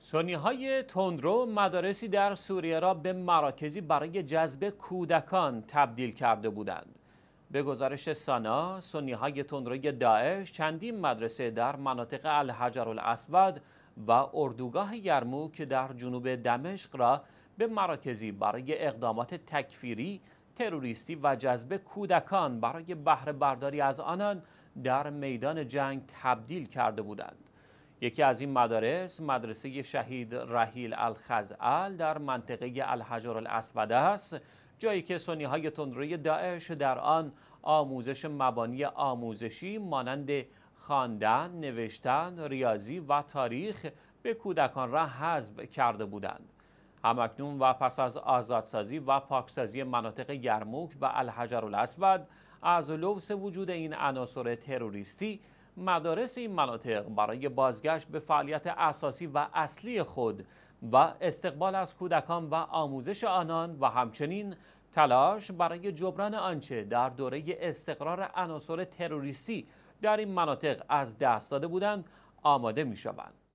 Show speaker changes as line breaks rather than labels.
سونی های تندرو مدارسی در سوریه را به مراکزی برای جذب کودکان تبدیل کرده بودند. به گزارش سانا، سنی های تندروی داعش چندین مدرسه در مناطق الحجر الاسود و اردوگاه که در جنوب دمشق را به مراکزی برای اقدامات تکفیری، تروریستی و جذب کودکان برای بهره برداری از آنان در میدان جنگ تبدیل کرده بودند. یکی از این مدارس مدرسه شهید رحیل الخزعل در منطقه الحجر الاسود است جایی که سنی های تندروی داعش در آن آموزش مبانی آموزشی مانند خواندن، نوشتن، ریاضی و تاریخ به کودکان را حذف کرده بودند. همکنون و پس از آزادسازی و پاکسازی مناطق گرموک و الحجر الاسود از لوس وجود این عناصر تروریستی مدارس این مناطق برای بازگشت به فعالیت اساسی و اصلی خود و استقبال از کودکان و آموزش آنان و همچنین تلاش برای جبران آنچه در دوره استقرار عناصر تروریستی در این مناطق از دست داده بودند آماده می شوند.